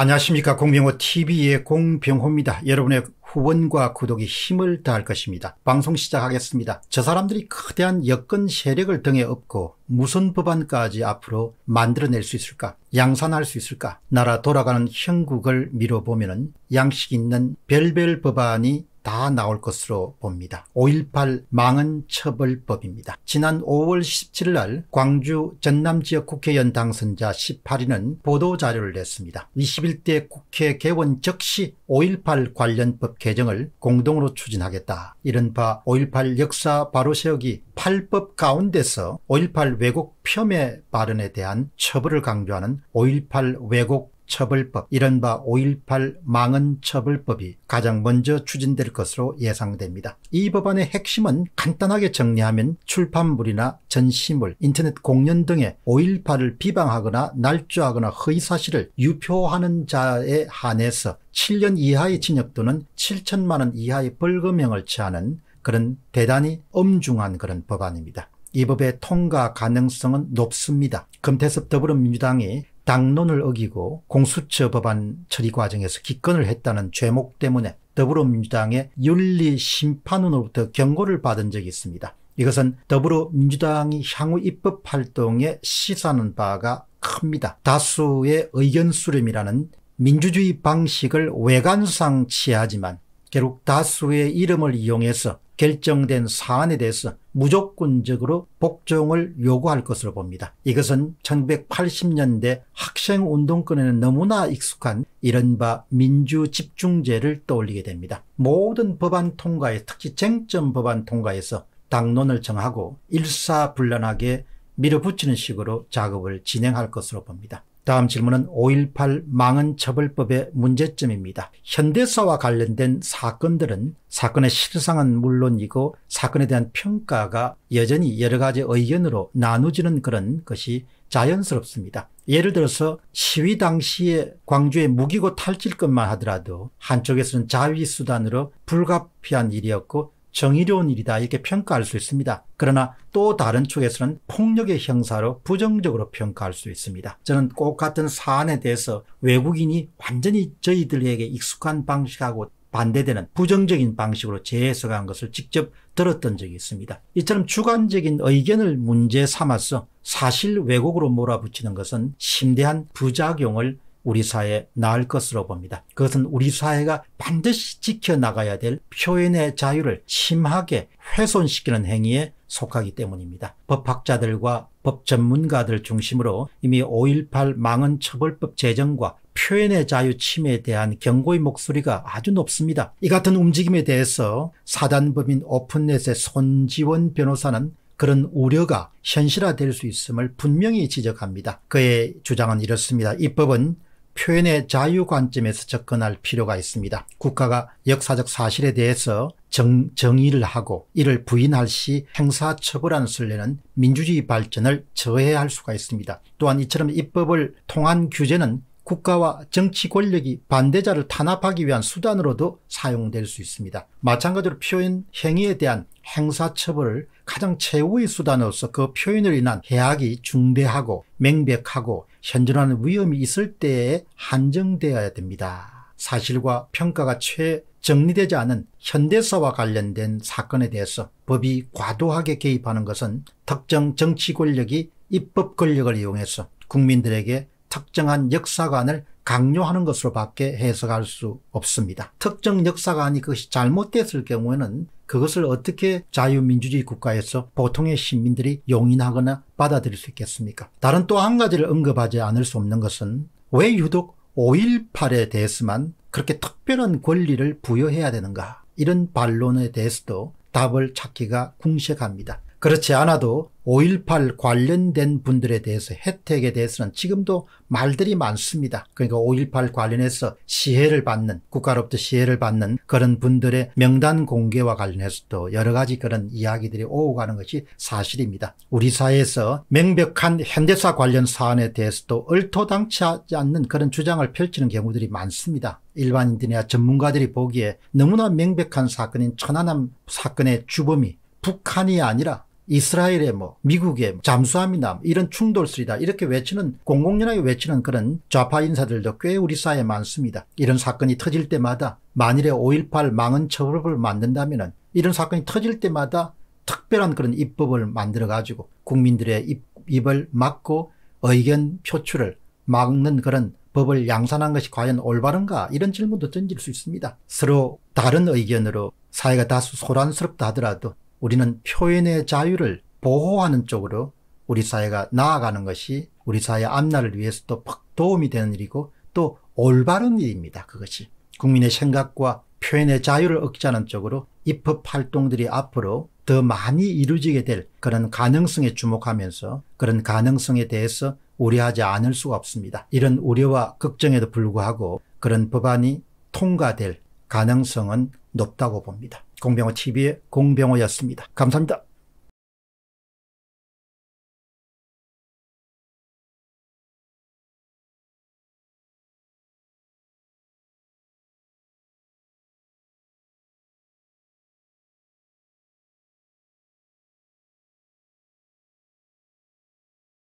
안녕하십니까 공병호TV의 공병호입니다. 여러분의 후원과 구독이 힘을 다할 것입니다. 방송 시작하겠습니다. 저 사람들이 거대한 여건 세력을 등에 업고 무슨 법안까지 앞으로 만들어낼 수 있을까? 양산할 수 있을까? 나라 돌아가는 형국을 미뤄보면 양식 있는 별별 법안이 다 나올 것으로 봅니다. 5.18 망은 처벌법입니다. 지난 5월 17일 날 광주 전남 지역 국회의원 당선자 18인은 보도자료를 냈습니다. 21대 국회 개원 즉시 5.18 관련법 개정을 공동으로 추진하겠다. 이른바 5.18 역사 바로 세우기 8법 가운데서 5.18 왜곡 폄훼 발언에 대한 처벌을 강조하는 5.18 왜곡 처벌법, 이른바 5.18 망언 처벌법이 가장 먼저 추진될 것으로 예상됩니다. 이 법안의 핵심은 간단하게 정리하면 출판물이나 전시물, 인터넷 공연 등의 5.18을 비방하거나 날조하거나 허위사실을 유표하는 자에 한해서 7년 이하의 징역 또는 7천만 원 이하의 벌금형을 취하는 그런 대단히 엄중한 그런 법안입니다. 이 법의 통과 가능성은 높습니다. 금태섭 더불어민주당이 당론을 어기고 공수처 법안 처리 과정에서 기권을 했다는 죄목 때문에 더불어민주당의 윤리심판원으로부터 경고를 받은 적이 있습니다. 이것은 더불어민주당이 향후 입법 활동에 시사하는 바가 큽니다. 다수의 의견 수렴이라는 민주주의 방식을 외관상 취하지만 결국 다수의 이름을 이용해서 결정된 사안에 대해서 무조건적으로 복종을 요구할 것으로 봅니다. 이것은 1980년대 학생운동권에는 너무나 익숙한 이른바 민주집중제를 떠올리게 됩니다. 모든 법안 통과에 특히 쟁점 법안 통과에서 당론을 정하고 일사불란하게 밀어붙이는 식으로 작업을 진행할 것으로 봅니다. 다음 질문은 5.18 망언 처벌법의 문제점입니다. 현대사와 관련된 사건들은 사건의 실상은 물론이고 사건에 대한 평가가 여전히 여러 가지 의견으로 나누지는 그런 것이 자연스럽습니다. 예를 들어서 시위 당시에 광주에 무기고 탈질것만 하더라도 한쪽에서는 자위수단으로 불가피한 일이었고 정의로운 일이다 이렇게 평가할 수 있습니다. 그러나 또 다른 쪽에서는 폭력의 형사로 부정적으로 평가할 수 있습니다. 저는 꼭 같은 사안에 대해서 외국인이 완전히 저희들에게 익숙한 방식하고 반대되는 부정적인 방식으로 재해석한 것을 직접 들었던 적이 있습니다. 이처럼 주관적인 의견을 문제 삼아서 사실 왜곡으로 몰아붙이는 것은 심대한 부작용을 우리 사회에 나을 것으로 봅니다. 그것은 우리 사회가 반드시 지켜나가야 될 표현의 자유를 심하게 훼손시키는 행위에 속하기 때문입니다. 법학자들과 법 전문가들 중심으로 이미 5.18 망언처벌법 제정과 표현의 자유 침해에 대한 경고의 목소리가 아주 높습니다. 이 같은 움직임에 대해서 사단법인 오픈넷의 손지원 변호사는 그런 우려가 현실화될 수 있음을 분명히 지적합니다. 그의 주장은 이렇습니다. 이 법은 표현의 자유 관점에서 접근할 필요가 있습니다. 국가가 역사적 사실에 대해서 정, 정의를 하고 이를 부인할 시 행사처벌하는 순례는 민주주의 발전을 저해할 수가 있습니다. 또한 이처럼 입법을 통한 규제는 국가와 정치 권력이 반대자를 탄압하기 위한 수단으로도 사용될 수 있습니다. 마찬가지로 표현 행위에 대한 행사처벌을 가장 최후의 수단으로서 그 표현을 인한 해악이 중대하고 맹백하고 현존하는 위험이 있을 때에 한정되어야 됩니다. 사실과 평가가 최 정리되지 않은 현대사와 관련된 사건에 대해서 법이 과도하게 개입하는 것은 특정 정치 권력이 입법 권력을 이용해서 국민들에게 특정한 역사관을 강요하는 것으로밖에 해석할 수 없습니다. 특정 역사관이 그것이 잘못됐을 경우에는 그것을 어떻게 자유민주주의 국가에서 보통의 시민들이 용인하거나 받아들일 수 있겠습니까? 다른 또 한 가지를 언급하지 않을 수 없는 것은 왜 유독 5.18에 대해서만 그렇게 특별한 권리를 부여해야 되는가? 이런 반론에 대해서도 답을 찾기가 궁색합니다. 그렇지 않아도 5.18 관련된 분들에 대해서 혜택에 대해서는 지금도 말들이 많습니다. 그러니까 5.18 관련해서 시혜를 받는 국가로부터 시혜를 받는 그런 분들의 명단 공개와 관련해서도 여러 가지 그런 이야기들이 오고 가는 것이 사실입니다. 우리 사회에서 명백한 현대사 관련 사안에 대해서도 얼토당치 하지 않는 그런 주장을 펼치는 경우들이 많습니다. 일반인들이나 전문가들이 보기에 너무나 명백한 사건인 천안함 사건의 주범이 북한이 아니라 이스라엘에 뭐 미국에 뭐, 잠수함이나 이런 충돌수리다 이렇게 외치는 공공연하게 외치는 그런 좌파 인사들도 꽤 우리 사회에 많습니다. 이런 사건이 터질 때마다 만일에 5.18 망언 처벌을 만든다면 이런 사건이 터질 때마다 특별한 그런 입법을 만들어 가지고 국민들의 입, 입을 막고 의견 표출을 막는 그런 법을 양산한 것이 과연 올바른가 이런 질문도 던질 수 있습니다. 서로 다른 의견으로 사회가 다소 소란스럽다 하더라도 우리는 표현의 자유를 보호하는 쪽으로 우리 사회가 나아가는 것이 우리 사회 앞날을 위해서도 퍽 도움이 되는 일이고 또 올바른 일입니다. 그것이 국민의 생각과 표현의 자유를 억제하는 쪽으로 입법 활동들이 앞으로 더 많이 이루어지게 될 그런 가능성에 주목하면서 그런 가능성에 대해서 우려하지 않을 수가 없습니다. 이런 우려와 걱정에도 불구하고 그런 법안이 통과될 가능성은 높다고 봅니다. 공병호 TV의 공병호였습니다. 감사합니다.